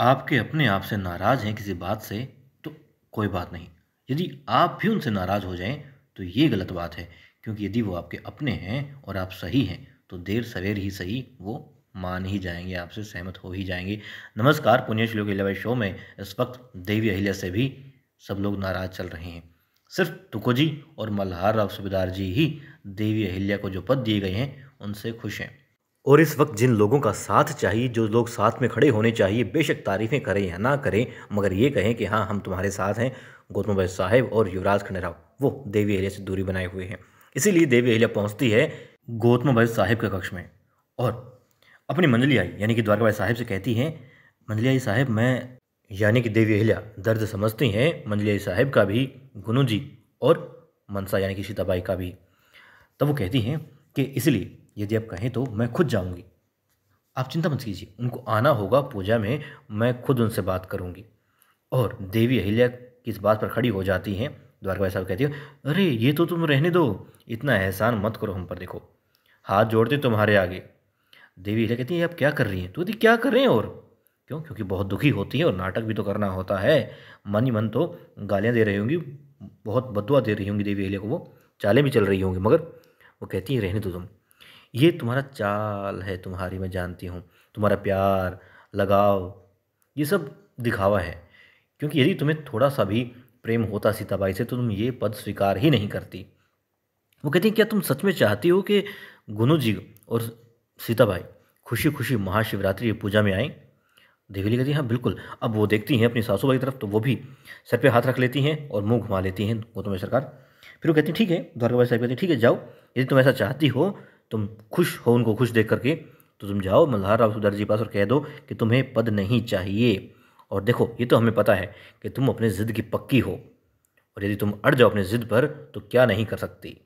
आपके अपने आप से नाराज़ हैं किसी बात से तो कोई बात नहीं यदि आप भी उनसे नाराज़ हो जाएं तो ये गलत बात है क्योंकि यदि वो आपके अपने हैं और आप सही हैं तो देर सवेर ही सही वो मान ही जाएंगे आपसे सहमत हो ही जाएंगे नमस्कार पुण्य श्लोक इलेवन शो में इस वक्त देवी अहिल्या से भी सब लोग नाराज़ चल रहे हैं सिर्फ जी और मल्हार राव सुबेदार जी ही देवी अहिल्या को जो पद दिए गए हैं उनसे खुश हैं और इस वक्त जिन लोगों का साथ चाहिए जो लोग साथ में खड़े होने चाहिए बेशक तारीफ़ें करें या ना करें मगर ये कहें कि हाँ हम तुम्हारे साथ हैं गौतम भाई साहेब और युवराज खंडेराव वो देवी अहिल्या से दूरी बनाए हुए हैं इसीलिए देवी अहिल्या पहुँचती है गौतम भाई साहेब के कक्ष में और अपनी मंजलियाई यानी कि द्वारका भाई साहेब से कहती हैं मंजलियाई साहेब मैं यानी कि देवी अहिल्या दर्द समझती हैं मंजलियाई साहेब का भी गुनू जी और मनसा यानी कि सीताबाई का भी तब वो कहती हैं कि इसलिए यदि आप कहें तो मैं खुद जाऊँगी आप चिंता मत कीजिए उनको आना होगा पूजा में मैं खुद उनसे बात करूँगी और देवी अहिल्या किस बात पर खड़ी हो जाती हैं द्वारका साहब कहती है अरे ये तो तुम रहने दो इतना एहसान मत करो हम पर देखो हाथ जोड़ते तुम्हारे आगे देवी अहिल्या कहती है आप क्या कर रही हैं तो कहती क्या कर रहे हैं और क्यों क्योंकि बहुत दुखी होती है और नाटक भी तो करना होता है मन ही मन तो गालियाँ दे रही होंगी बहुत बदुआ दे रही होंगी देवी अहिल्या को वो चालें भी चल रही होंगी मगर वो कहती हैं रहने दो तुम ये तुम्हारा चाल है तुम्हारी मैं जानती हूँ तुम्हारा प्यार लगाव ये सब दिखावा है क्योंकि यदि तुम्हें थोड़ा सा भी प्रेम होता सीताबाई से तो तुम ये पद स्वीकार ही नहीं करती वो कहती क्या तुम सच में चाहती हो कि गुनु जी और सीताबाई खुशी खुशी महाशिवरात्रि पूजा में आए देवली कहती हाँ बिल्कुल अब वो देखती हैं अपनी सासू की तरफ तो वो भी सर पे हाथ रख लेती हैं और मुंह घुमा लेती हैं गौतम सरकार फिर वो कहती ठीक है द्वारका भाई साहब कहती ठीक है जाओ यदि तुम ऐसा चाहती हो तुम खुश हो उनको खुश देख करके तो तुम जाओ मल्हार राव सुधार जी पास और कह दो कि तुम्हें पद नहीं चाहिए और देखो ये तो हमें पता है कि तुम अपने ज़िद की पक्की हो और यदि तुम अड़ जाओ अपने ज़िद पर तो क्या नहीं कर सकती